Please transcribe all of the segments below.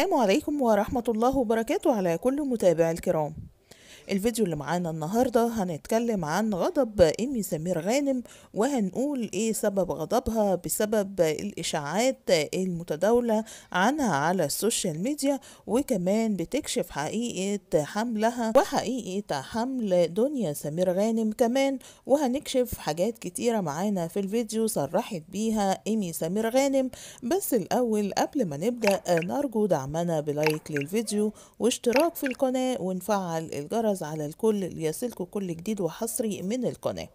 السلام عليكم ورحمة الله وبركاته على كل متابع الكرام الفيديو اللي معانا النهاردة هنتكلم عن غضب إيمي سمير غانم وهنقول إيه سبب غضبها بسبب الإشاعات المتداولة عنها على السوشيال ميديا وكمان بتكشف حقيقة حملها وحقيقة حمل دنيا سمير غانم كمان وهنكشف حاجات كتيرة معانا في الفيديو صرحت بيها إيمي سمير غانم بس الأول قبل ما نبدأ نرجو دعمنا بلايك للفيديو واشتراك في القناة ونفعل الجرس الحفاظ على الكل ليصلك كل جديد وحصري من القناة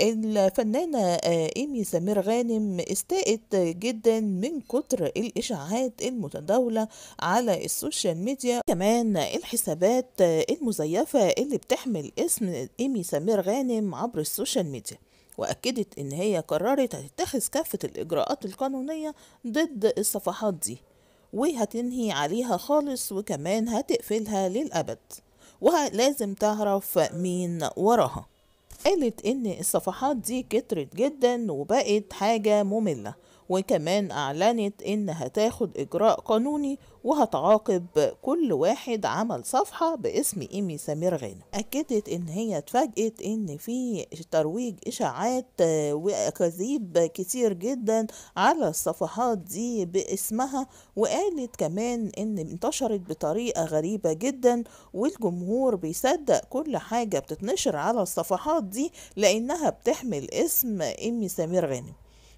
الفنانة آه، إيمي سمير غانم استاءت جدا من كتر الإشاعات المتداولة على السوشيال ميديا كمان الحسابات آه، المزيفة اللي بتحمل اسم إيمي سمير غانم عبر السوشيال ميديا وأكدت إن هي قررت هتتخذ كافة الإجراءات القانونية ضد الصفحات دي وهتنهي عليها خالص وكمان هتقفلها للأبد ولازم تعرف مين وراها قالت ان الصفحات دي كترت جدا وبقت حاجة مملة وكمان أعلنت إنها تاخد إجراء قانوني وهتعاقب كل واحد عمل صفحة باسم إيمي سمير غانم أكدت إن هي اتفاجئت إن في ترويج إشاعات آه، وأكاذيب كتير جدا على الصفحات دي باسمها وقالت كمان إن انتشرت بطريقة غريبة جدا والجمهور بيصدق كل حاجة بتتنشر على الصفحات دي لأنها بتحمل اسم إيمي سمير غانم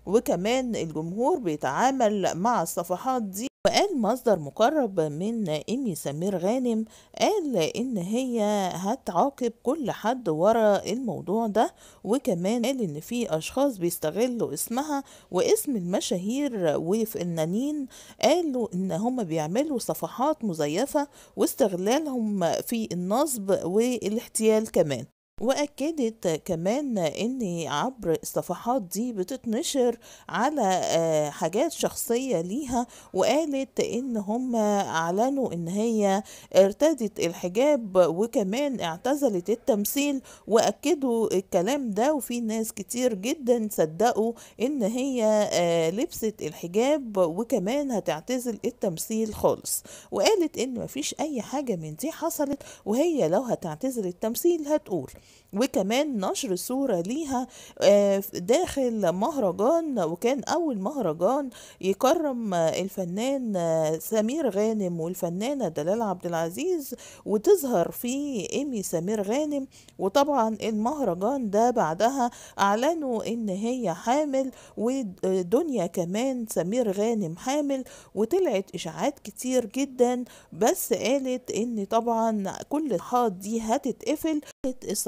وكمان الجمهور بيتعامل مع الصفحات دي وقال مصدر مقرب من إيمي سمير غانم قال إن هي هتعاقب كل حد ورا الموضوع ده وكمان قال إن في أشخاص بيستغلوا اسمها واسم المشاهير وفنانين قالوا إن هم بيعملوا صفحات مزيفة واستغلالهم في النصب والاحتيال كمان واكدت كمان ان عبر الصفحات دي بتتنشر على آه، حاجات شخصيه ليها وقالت ان هم اعلنوا ان هي ارتدت الحجاب وكمان اعتزلت التمثيل واكدوا الكلام ده وفي ناس كتير جدا صدقوا ان هي آه، لبست الحجاب وكمان هتعتزل التمثيل خالص وقالت ان مفيش اي حاجه من دي حصلت وهي لو هتعتزل التمثيل هتقول وكمان نشر صورة ليها آه، داخل مهرجان وكان أول مهرجان يكرم آه، الفنان آه، سمير غانم والفنانة دلال عبد العزيز وتظهر فيه إيمي سمير غانم وطبعا المهرجان ده بعدها أعلنوا إن هي حامل ودنيا كمان سمير غانم حامل وطلعت إشاعات كتير جدا بس قالت إن طبعا كل الحاض دي هتتقفل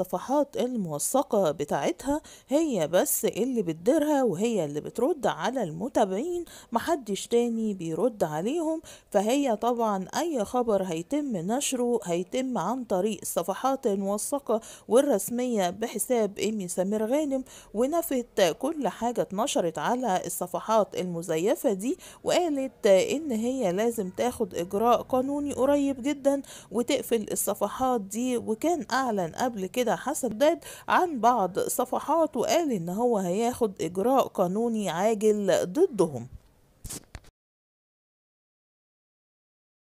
الصفحات الموثقة بتاعتها هي بس اللي بتديرها وهي اللي بترد على المتابعين محدش تاني بيرد عليهم فهي طبعا أي خبر هيتم نشره هيتم عن طريق الصفحات الموثقة والرسمية بحساب إيمي سمير غانم ونفت كل حاجة اتنشرت على الصفحات المزيفة دي وقالت إن هي لازم تاخد إجراء قانوني قريب جدا وتقفل الصفحات دي وكان أعلن قبل كده حسن عن بعض صفحات وقال ان هو هياخد اجراء قانوني عاجل ضدهم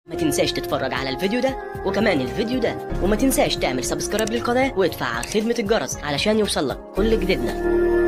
ما تنساش تتفرج على الفيديو ده وكمان الفيديو ده وما تنساش تعمل سبسكرايب للقناة وادفع خدمة الجرس علشان يوصلك كل جديدنا